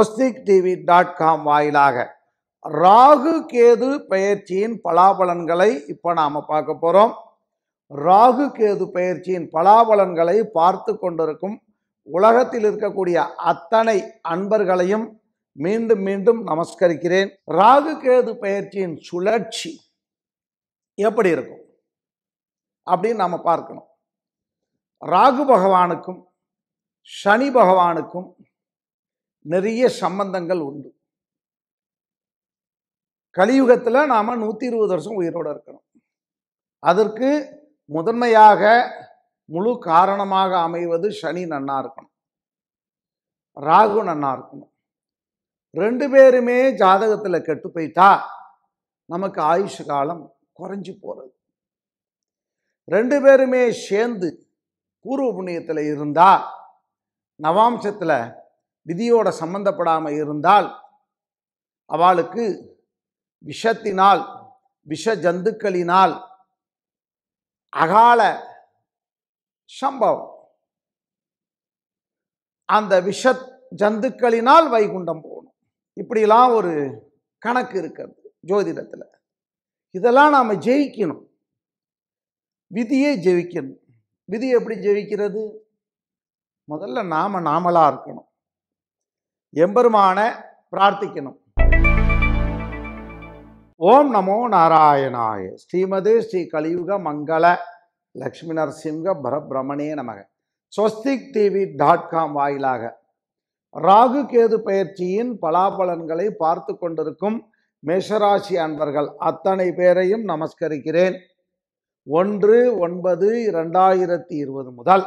Swastik TV dot com வாயிலாக ராகு கேது பயிற்சியின் பலாபலன்களை இப்போ நாம் பார்க்க போகிறோம் ராகு கேது பயிற்சியின் பலாபலன்களை பார்த்து கொண்டிருக்கும் உலகத்தில் இருக்கக்கூடிய அத்தனை அன்பர்களையும் மீண்டும் மீண்டும் நமஸ்கரிக்கிறேன் ராகு கேது பயிற்சியின் சுழற்சி எப்படி இருக்கும் அப்படின்னு நாம் பார்க்கணும் ராகு பகவானுக்கும் சனி பகவானுக்கும் நிறைய சம்பந்தங்கள் உண்டு கலியுகத்தில் நாம் நூற்றி இருபது வருஷம் உயிரோடு இருக்கணும் அதற்கு முதன்மையாக முழு காரணமாக அமைவது சனி நன்னா இருக்கணும் ராகு நன்னா இருக்கணும் ரெண்டு பேருமே ஜாதகத்தில் கெட்டு போயிட்டா நமக்கு ஆயுஷு காலம் குறைஞ்சி போகிறது ரெண்டு பேருமே சேர்ந்து பூர்வ புண்ணியத்தில் இருந்தால் நவாம்சத்தில் விதியோட சம்பந்தப்படாமல் இருந்தால் அவளுக்கு விஷத்தினால் விஷ ஜந்துக்களினால் அகால சம்பவம் அந்த விஷ ஜந்துக்களினால் வைகுண்டம் போகணும் இப்படிலாம் ஒரு கணக்கு இருக்கிறது ஜோதிடத்தில் இதெல்லாம் நாம் ஜெயிக்கணும் விதியை ஜெயிக்கணும் விதி எப்படி ஜெயிக்கிறது முதல்ல நாம் நாமலாக இருக்கணும் எம்பெருமான பிரார்த்திக்கணும் ஓம் நமோ நாராயணாய ஸ்ரீமது ஸ்ரீ கலியுக மங்கள லக்ஷ்மி நரசிம்க பரபிரமணே நமக ஸ்வஸ்திக் டிவி டாட் காம் வாயிலாக ராகு கேது பயிற்சியின் பலாபலன்களை பார்த்து கொண்டிருக்கும் மேஷராசி அன்பர்கள் அத்தனை பேரையும் நமஸ்கரிக்கிறேன் ஒன்று ஒன்பது இரண்டாயிரத்தி இருபது முதல்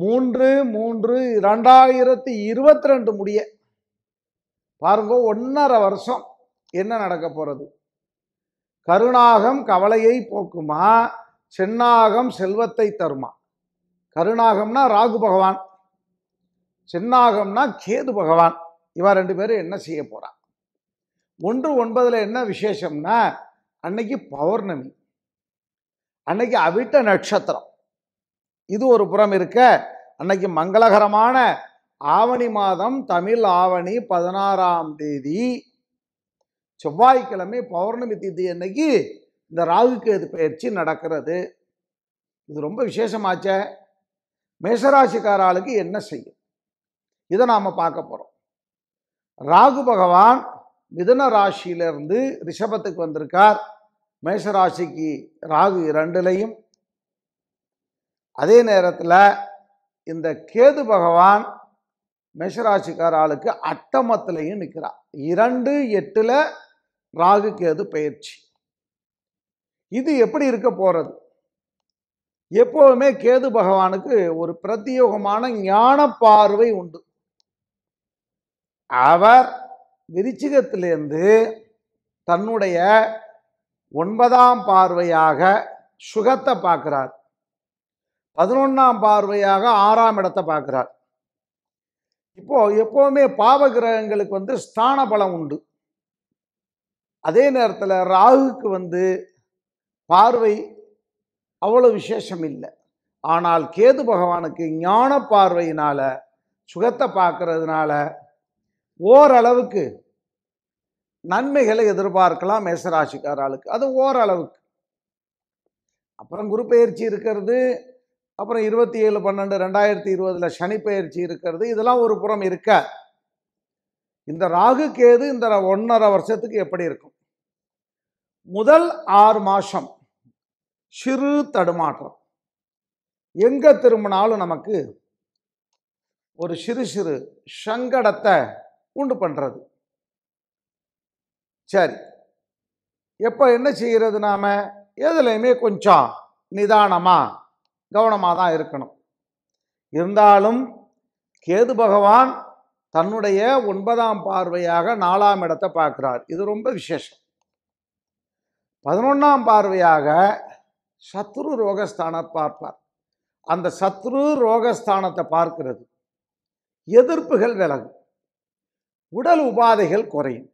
மூன்று மூன்று ரெண்டாயிரத்தி இருபத்தி ரெண்டு முடிய பாருங்க ஒன்றரை வருஷம் என்ன நடக்க போகிறது கருணாகம் கவலையை போக்குமா சென்னாகம் செல்வத்தை தருமா கருணாகம்னா ராகு பகவான் சென்னாகம்னா கேது பகவான் இவா ரெண்டு பேரும் என்ன செய்ய போகிறான் ஒன்று ஒன்பதில் என்ன விசேஷம்னா அன்னைக்கு பௌர்ணமி அன்னைக்கு அவிட்ட நட்சத்திரம் இது ஒரு புறம் இருக்க அன்னைக்கு மங்களகரமான ஆவணி மாதம் தமிழ் ஆவணி பதினாறாம் தேதி செவ்வாய்க்கிழமை பௌர்ணமி தேதி அன்னைக்கு இந்த ராகுக்கு பயிற்சி நடக்கிறது இது ரொம்ப விசேஷமாச்ச மேஷராசிக்காராளுக்கு என்ன செய்யும் இதை நாம் பார்க்க போகிறோம் ராகு பகவான் மிதுன ராசியிலிருந்து ரிஷபத்துக்கு வந்திருக்கார் மேஷராசிக்கு ராகு இரண்டுலையும் அதே நேரத்தில் இந்த கேது பகவான் மேஷராசிக்கார ஆளுக்கு அட்டமத்திலையும் நிற்கிறார் இரண்டு எட்டில் ராகு கேது பயிற்சி இது எப்படி இருக்க போகிறது எப்போவுமே கேது பகவானுக்கு ஒரு பிரத்யோகமான ஞான பார்வை உண்டு அவர் விருச்சிகத்திலேருந்து தன்னுடைய ஒன்பதாம் பார்வையாக சுகத்தை பார்க்குறார் பதினொன்றாம் பார்வையாக ஆறாம் இடத்தை பார்க்குறார் இப்போது எப்போவுமே பாவ கிரகங்களுக்கு வந்து ஸ்தான பலம் உண்டு அதே நேரத்தில் ராகுக்கு வந்து பார்வை அவ்வளோ விசேஷம் இல்லை ஆனால் கேது பகவானுக்கு ஞான பார்வையினால் சுகத்தை பார்க்கறதுனால ஓரளவுக்கு நன்மைகளை எதிர்பார்க்கலாம் மேசராசிக்காராளுக்கு அது ஓரளவுக்கு அப்புறம் குரு பயிற்சி இருக்கிறது அப்புறம் இருபத்தி ஏழு பன்னெண்டு ரெண்டாயிரத்தி இருபதில் சனிப்பெயர்ச்சி இருக்கிறது இதெல்லாம் ஒரு புறம் இருக்க இந்த ராகு கேது இந்த ஒன்றரை வருஷத்துக்கு எப்படி இருக்கும் முதல் ஆறு மாதம் சிறு தடுமாற்றம் எங்கே திரும்பினாலும் நமக்கு ஒரு சிறு சிறு சங்கடத்தை உண்டு பண்ணுறது சரி எப்போ என்ன செய்கிறது நாம் எதுலையுமே கொஞ்சம் நிதானமாக கவனமாக தான் இருக்கணும் இருந்தாலும் கேது பகவான் தன்னுடைய ஒன்பதாம் பார்வையாக நாலாம் இடத்தை பார்க்குறார் இது ரொம்ப விசேஷம் பதினொன்றாம் பார்வையாக சத்ரு ரோகஸ்தான பார்ப்பார் அந்த சத்ரு ரோகஸ்தானத்தை பார்க்கிறது எதிர்ப்புகள் விலகும் உடல் உபாதைகள் குறையும்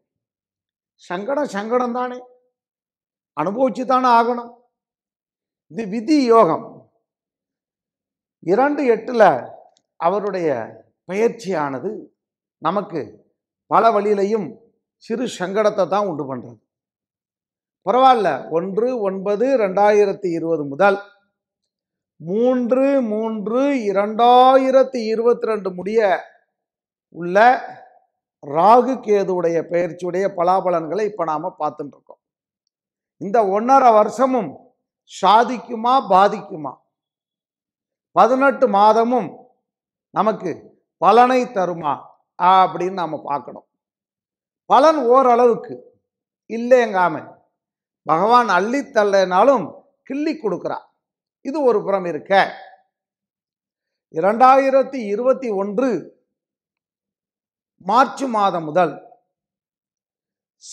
சங்கடம் சங்கடம் தானே அனுபவிச்சு தானே ஆகணும் இது விதி யோகம் இரண்டு எட்டில் அவருடைய பயிற்சியானது நமக்கு பல வழியிலையும் சிறு சங்கடத்தை தான் உண்டு பண்ணுறது பரவாயில்ல ஒன்று ஒன்பது ரெண்டாயிரத்தி இருபது முதல் மூன்று மூன்று இரண்டாயிரத்தி இருபத்தி ரெண்டு முடிய உள்ள ராகு கேதுடைய பயிற்சியுடைய பலாபலன்களை இப்போ நாம் பார்த்துட்டு இருக்கோம் இந்த ஒன்றரை வருஷமும் சாதிக்குமா பாதிக்குமா பதினெட்டு மாதமும் நமக்கு பலனை தருமா அப்படின்னு நாம் பார்க்கணும் பலன் ஓரளவுக்கு இல்லைங்காம பகவான் அள்ளி தள்ளனாலும் கிள்ளி கொடுக்குறா இது ஒரு புறம் இருக்க இரண்டாயிரத்தி இருபத்தி ஒன்று மார்ச் மாதம் முதல்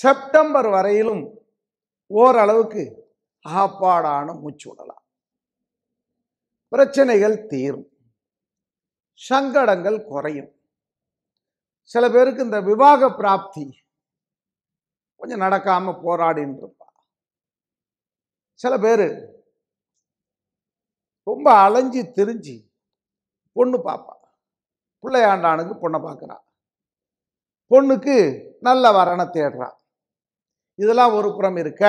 செப்டம்பர் வரையிலும் ஓரளவுக்கு ஆப்பாடான மூச்சு விடலாம் பிரச்சனைகள் தீரும் சங்கடங்கள் குறையும் சில பேருக்கு இந்த விவாக பிராப்தி கொஞ்சம் நடக்காமல் போராடின்னு இருப்பா சில பேர் ரொம்ப அலைஞ்சி திரிஞ்சு பொண்ணு பார்ப்பா பிள்ளையாண்டானுக்கு பொண்ணை பார்க்குறா பொண்ணுக்கு நல்ல வரனை தேடுறா இதெல்லாம் ஒரு புறம் இருக்க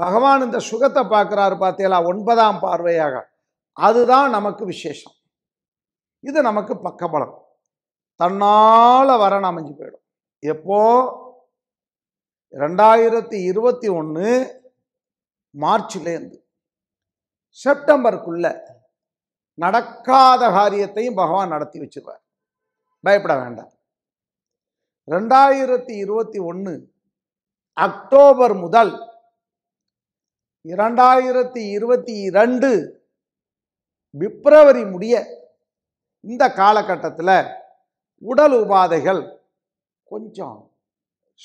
பகவான் இந்த சுகத்தை பார்க்குறாரு பார்த்தீங்களா ஒன்பதாம் பார்வையாக அதுதான் நமக்கு விசேஷம் இது நமக்கு பக்கபலம் தன்னால் வரண அமைஞ்சு போயிடும் எப்போ ரெண்டாயிரத்தி இருபத்தி ஒன்று மார்ச்லேருந்து செப்டம்பருக்குள்ள நடக்காத காரியத்தையும் பகவான் நடத்தி வச்சிருவார் பயப்பட வேண்டாம் ரெண்டாயிரத்தி இருபத்தி ஒன்று அக்டோபர் முதல் இரண்டாயிரத்தி இருபத்தி இரண்டு பிப்ரவரி முடிய இந்த காலகட்டத்தில் உடல் உபாதைகள் கொஞ்சம்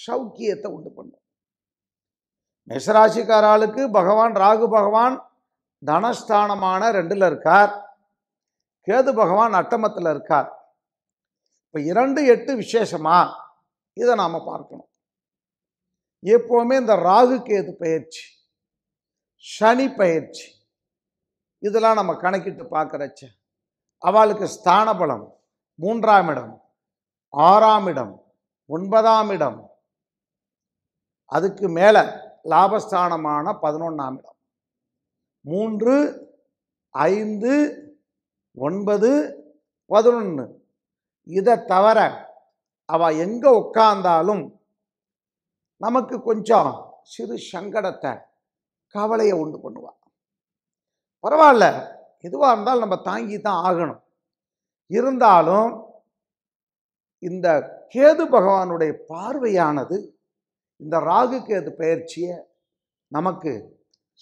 சௌக்கியத்தை உண்டு பண்ணும் மேஷராசிக்காராளுக்கு பகவான் ராகு பகவான் தனஸ்தானமான ரெண்டில் இருக்கார் கேது பகவான் அட்டமத்தில் இருக்கார் இப்போ இரண்டு எட்டு விசேஷமாக இதை நாம் பார்க்கணும் எப்போவுமே இந்த ராகு கேது பயிற்சி சனி பயிற்சி இதெல்லாம் நம்ம கணக்கிட்டு பார்க்குறச்ச அவளுக்கு ஸ்தான பலம் மூன்றாம் இடம் ஆறாம் இடம் ஒன்பதாம் இடம் அதுக்கு மேலே லாபஸ்தானமான பதினொன்றாம் இடம் மூன்று ஐந்து ஒன்பது பதினொன்று இதை தவிர அவள் எங்கே உட்காந்தாலும் நமக்கு கொஞ்சம் சிறு சங்கடத்தை கவலையை உண்டு பண்ணுவாள் பரவாயில்ல எதுவாக இருந்தாலும் நம்ம தாங்கி தான் ஆகணும் இருந்தாலும் இந்த கேது பகவானுடைய பார்வையானது இந்த ராகு கேது பயிற்சியை நமக்கு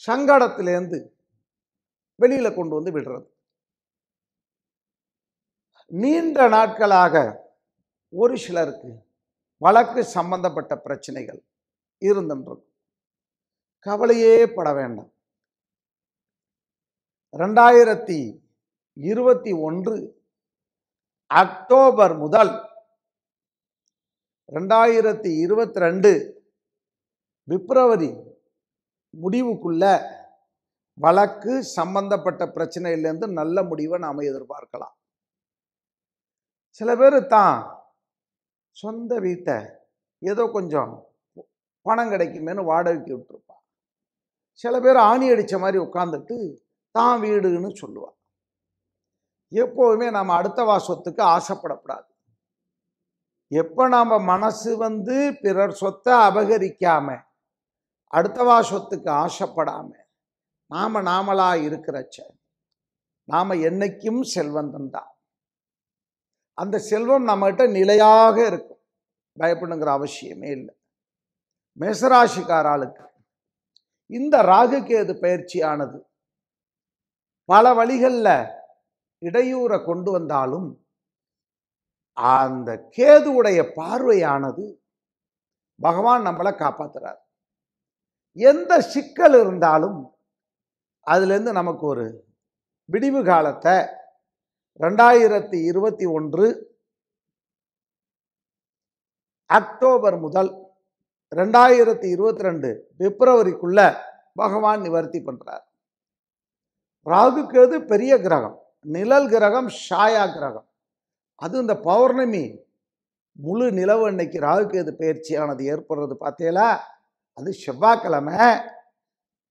சங்கடத்திலேருந்து வெளியில் கொண்டு வந்து விடுறது நீண்ட நாட்களாக ஒரு சிலருக்கு வழக்கு சம்பந்தப்பட்ட பிரச்சனைகள் இருந்துருக்கும் கவலையே பட வேண்டாம் ரெண்டாயிரத்தி இருபத்தி ஒன்று அக்டோபர் முதல் ரெண்டாயிரத்தி இருபத்தி ரெண்டு பிப்ரவரி முடிவுக்குள்ள வழக்கு சம்பந்தப்பட்ட பிரச்சனையிலேருந்து நல்ல முடிவை நாம் எதிர்பார்க்கலாம் சில பேர் தான் சொந்த வீட்டை ஏதோ கொஞ்சம் பணம் கிடைக்குமேனு வாடகைக்கு விட்டுருப்பான் சில பேர் ஆணி அடித்த மாதிரி உட்காந்துட்டு தான் வீடுன்னு சொல்லுவான் எப்போதுமே நாம் அடுத்த சொத்துக்கு ஆசைப்படக்கூடாது எப்போ நாம் மனசு வந்து பிறர் சொத்தை அபகரிக்காம அடுத்தவா சொத்துக்கு ஆசைப்படாமல் நாம் நாமளாக இருக்கிறச்ச நாம் என்றைக்கும் செல்வந்தந்தான் தான் அந்த செல்வம் நம்மகிட்ட நிலையாக இருக்கும் பயப்படுங்கிற அவசியமே இல்லை மேசராசிக்காராளுக்கு இந்த ராகுகேது பயிற்சியானது பல வழிகளில் இடையூறை கொண்டு வந்தாலும் அந்த கேதுவுடைய பார்வையானது பகவான் நம்மளை காப்பாற்றுறார் எந்த சிக்கல் இருந்தாலும் அதுலேருந்து நமக்கு ஒரு விடிவு காலத்தை ரெண்டாயிரத்தி இருபத்தி ஒன்று அக்டோபர் முதல் ரெண்டாயிரத்தி இருபத்தி ரெண்டு பிப்ரவரிக்குள்ள பகவான் நிவர்த்தி பண்ணுறார் ராகுக்கு பெரிய கிரகம் நிழல் கிரகம் ஷாயா கிரகம் அது இந்த பௌர்ணமி முழு நிலவு அன்னைக்கு ராகுக்கேது பயிற்சியானது ஏற்படுறது பார்த்தீங்களா அது செவ்வாய்க்கிழமை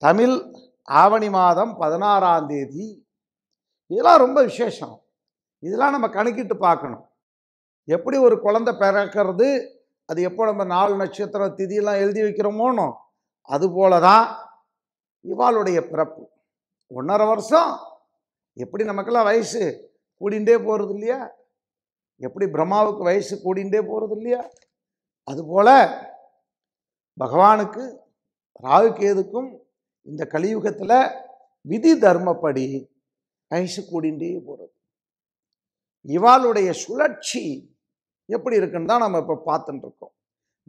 தமிழ் ஆவணி மாதம் பதினாறாம் தேதி இதெல்லாம் ரொம்ப விசேஷம் இதெல்லாம் நம்ம கணக்கிட்டு பார்க்கணும் எப்படி ஒரு குழந்தை பிறக்கிறது அது எப்போ நம்ம நாலு நட்சத்திர திதியெல்லாம் எழுதி வைக்கிறோமோனோ அதுபோல தான் இவாளுடைய பிறப்பு ஒன்றரை வருஷம் எப்படி நமக்கெல்லாம் வயசு கூடிண்டே போகிறது இல்லையா எப்படி பிரம்மாவுக்கு வயசு கூடிண்டே போகிறது இல்லையா அதுபோல் பகவானுக்கு ராகுகேதுக்கும் இந்த கலியுகத்தில் விதி தர்மப்படி வயசு கூடிண்டே போகிறது இவாளுடைய சுழற்சி எப்படி இருக்குன்னு தான் நம்ம இப்போ பார்த்துட்டுருக்கோம்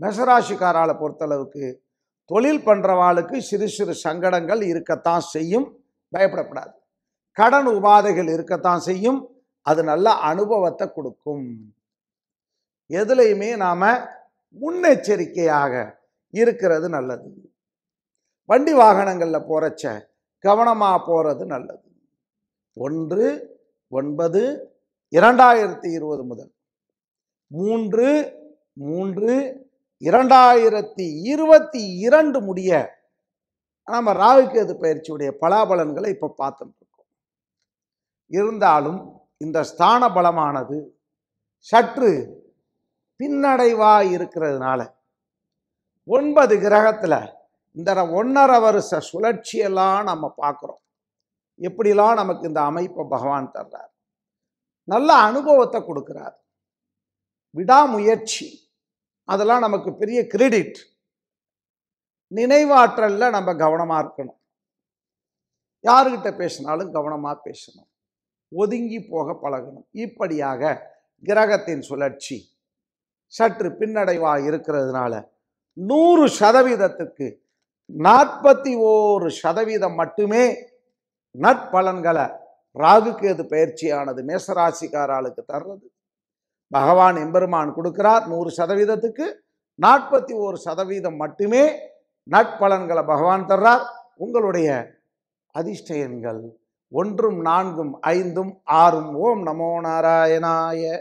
மெசராசிக்காரால் பொறுத்தளவுக்கு தொழில் பண்ணுறவாளுக்கு சிறு சிறு சங்கடங்கள் இருக்கத்தான் செய்யும் பயப்படக்கூடாது கடன் உபாதைகள் இருக்கத்தான் செய்யும் அது நல்ல அனுபவத்தை கொடுக்கும் எதுலையுமே நாம் முன்னெச்சரிக்கையாக இருக்கிறது நல்லது வண்டி வாகனங்களில் போகிறச்ச கவனமாக போகிறது நல்லது ஒன்று ஒன்பது இரண்டாயிரத்தி இருபது முதல் மூன்று மூன்று இரண்டாயிரத்தி இருபத்தி இரண்டு முடிய நாம் ராகுகேது பயிற்சியுடைய பலாபலன்களை இப்போ பார்த்துட்டு இருக்கோம் இருந்தாலும் இந்த ஸ்தான பலமானது சற்று பின்னடைவாக இருக்கிறதுனால ஒன்பது கிரகத்தில் இந்த ஒன்றரை வருஷ சுழற்சியெல்லாம் நம்ம பார்க்குறோம் எப்படிலாம் நமக்கு இந்த அமைப்பை பகவான் தர்றார் நல்ல அனுபவத்தை கொடுக்குறார் விடாமுயற்சி அதெல்லாம் நமக்கு பெரிய கிரெடிட் நினைவாற்றலில் நம்ம கவனமாக இருக்கணும் யாருக்கிட்ட பேசினாலும் கவனமாக பேசணும் ஒதுங்கி போக பழகணும் இப்படியாக கிரகத்தின் சுழற்சி சற்று பின்னடைவாக இருக்கிறதுனால நூறு சதவீதத்துக்கு நாற்பத்தி ஓரு சதவீதம் மட்டுமே நற்பலன்களை ராகுக்கேது பயிற்சியானது மேசராசிக்காராளுக்கு தர்றது பகவான் எம்பெருமான் கொடுக்கிறார் நூறு சதவீதத்துக்கு நாற்பத்தி ஓரு சதவீதம் மட்டுமே நட்பலன்களை பகவான் தர்றார் உங்களுடைய அதிர்ஷ்டயன்கள் ஒன்றும் நான்கும் ஐந்தும் ஆறும் ஓம் நமோ நாராயணாய